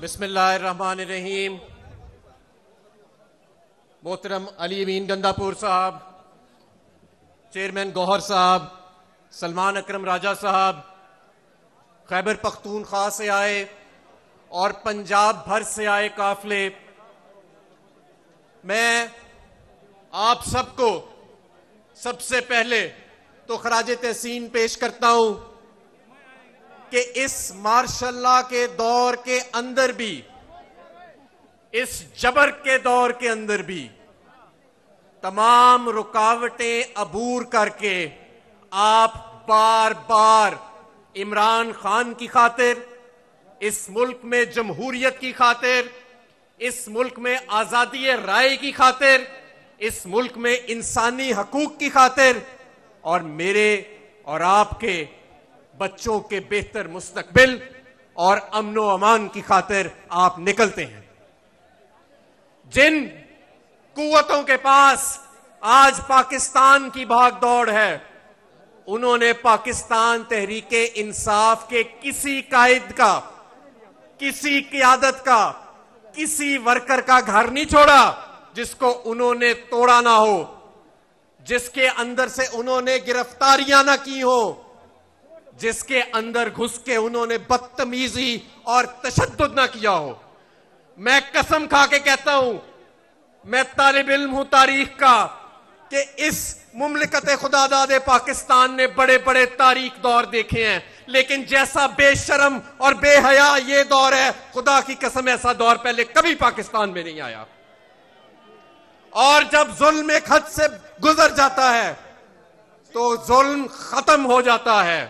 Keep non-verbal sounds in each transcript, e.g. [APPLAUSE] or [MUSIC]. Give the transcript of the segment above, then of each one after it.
बिस्मिल्लाहिर्रहमानिर्रहीम मोहतरम अली अमीन गंदापुर साहब चेयरमैन गौहर साहब सलमान अकरम राजा साहब खैबर पख्तूनख्वा से आए और पंजाब भर से आए काफले मैं आप सबको सबसे पहले तो खराज तहसीन पेश करता हूं कि इस मार्शल्ला के दौर के अंदर भी इस जबर के दौर के अंदर भी तमाम रुकावटें अबूर करके आप बार बार इमरान खान की खातिर इस मुल्क में जमहूरियत की खातिर इस मुल्क में आज़ादी राय की खातिर इस मुल्क में इंसानी हकूक की खातिर और मेरे और आपके बच्चों के बेहतर मुस्तकबिल और अमनो अमान की खातिर आप निकलते हैं जिन कुतों के पास आज पाकिस्तान की भाग दौड़ है उन्होंने पाकिस्तान तहरीक इंसाफ के किसी कायद का किसी क्यादत का किसी वर्कर का घर नहीं छोड़ा जिसको उन्होंने तोड़ा ना हो जिसके अंदर से उन्होंने गिरफ्तारियां ना की हो जिसके अंदर घुस के उन्होंने बदतमीजी और तशद ना किया हो मैं कसम खा के कहता हूं मैं तालब इल्म हूं तारीख का कि इस मुमलिकत खुदादाद पाकिस्तान ने बड़े बड़े तारीख दौर देखे हैं लेकिन जैसा बेशरम और बेहया ये दौर है खुदा की कसम ऐसा दौर पहले कभी पाकिस्तान में नहीं आया और जब जुल्म एक हद से गुजर जाता है तो जुल्म खत्म हो जाता है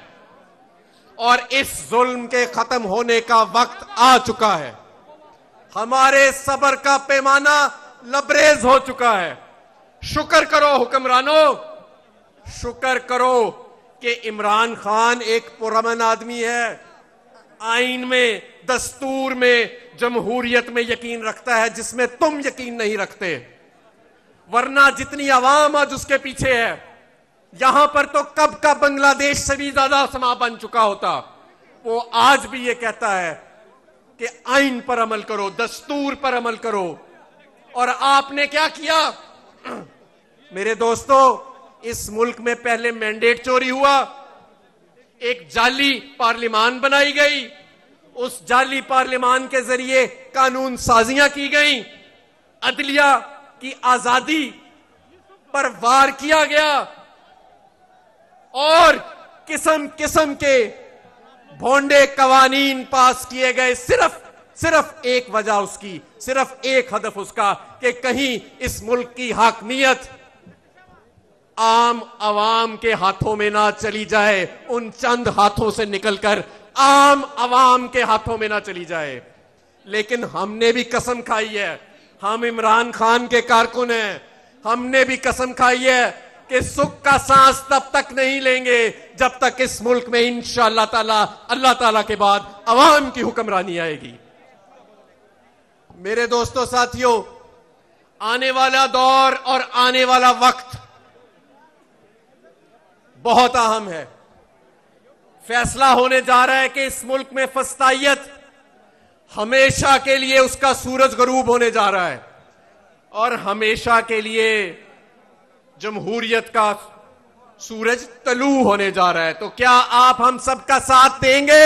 और इस जुल्म के खत्म होने का वक्त आ चुका है हमारे सबर का पैमाना लबरेज हो चुका है शुक्र करो हुक्मरानों शुक्र करो कि इमरान खान एक पुरमन आदमी है आइन में दस्तूर में जमहूरियत में यकीन रखता है जिसमें तुम यकीन नहीं रखते वरना जितनी आवाम आज उसके पीछे है यहां पर तो कब का बांग्लादेश से भी ज्यादा समा बन चुका होता वो आज भी ये कहता है कि आइन पर अमल करो दस्तूर पर अमल करो और आपने क्या किया [CLEARS THROAT] मेरे दोस्तों इस मुल्क में पहले मैंडेट चोरी हुआ एक जाली पार्लियमान बनाई गई उस जाली पार्लियमान के जरिए कानून साजियां की गई अदलिया की आजादी पर वार किया गया और किस्म किस्म के भोंडे कवानीन पास किए गए सिर्फ सिर्फ एक वजह उसकी सिर्फ एक हदफ उसका कि कहीं इस मुल्क की हाकमियत आम आवाम के हाथों में ना चली जाए उन चंद हाथों से निकलकर आम आवाम के हाथों में ना चली जाए लेकिन हमने भी कसम खाई है हम इमरान खान के कारकुन हैं हमने भी कसम खाई है कि सुख का सांस तब तक नहीं लेंगे जब तक इस मुल्क में इंशाला ताला अल्लाह ताला के बाद अवाम की हुक्मरानी आएगी मेरे दोस्तों साथियों आने वाला दौर और आने वाला वक्त बहुत अहम है फैसला होने जा रहा है कि इस मुल्क में फस्ताइत हमेशा के लिए उसका सूरज गरूब होने जा रहा है और हमेशा के लिए जमहूरियत का सूरज तलू होने जा रहा है तो क्या आप हम सबका साथ देंगे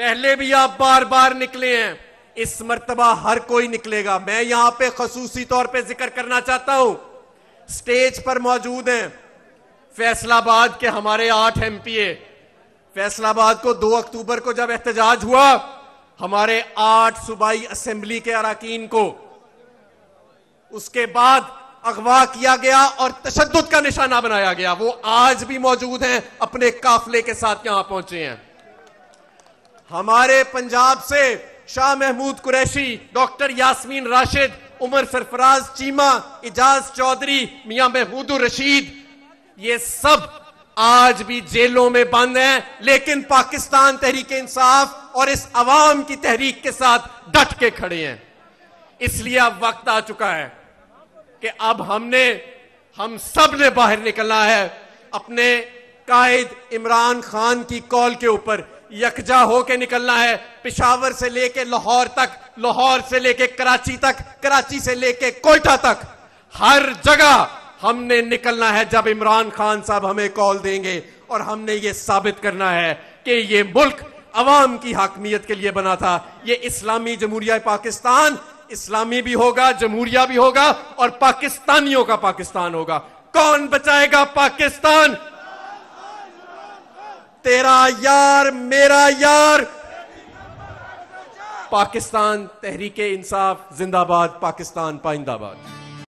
पहले भी आप बार बार निकले हैं इस मरतबा हर कोई निकलेगा मैं यहां पे खसूसी तौर पे जिक्र करना चाहता हूं स्टेज पर मौजूद हैं फैसलाबाद के हमारे आठ एम पी ए फैसलाबाद को दो अक्टूबर को जब एहतजाज हुआ हमारे आठ सूबाई असेंबली के अरकान को उसके बाद अगवा किया गया और तशद का निशाना बनाया गया वो आज भी मौजूद हैं अपने काफले के साथ यहां पहुंचे हैं हमारे पंजाब से शाह महमूद कुरैशी डॉक्टर यासमीन राशिद उमर सरफराज चीमा इजाज चौधरी मियां महमूद रशीद ये सब आज भी जेलों में बंद हैं लेकिन पाकिस्तान तहरीक इंसाफ और इस अवाम की तहरीक के साथ डट के खड़े हैं इसलिए अब वक्त आ चुका है कि अब हमने हम सब ने बाहर निकलना है अपने कायद इमरान खान की कॉल के ऊपर यकजा होके निकलना है पिशावर से लेके लाहौर तक लाहौर से लेके कराची तक कराची से लेके कोयटा तक हर जगह हमने निकलना है जब इमरान खान साहब हमें कॉल देंगे और हमने ये साबित करना है कि ये मुल्क अवाम की हाकमियत के लिए बना था ये इस्लामी जमहूरिया पाकिस्तान इस्लामी भी होगा जमहूरिया भी होगा और पाकिस्तानियों का पाकिस्तान होगा कौन बचाएगा पाकिस्तान तेरा यार मेरा यार पाकिस्तान तहरीके इंसाफ जिंदाबाद पाकिस्तान पाइंदाबाद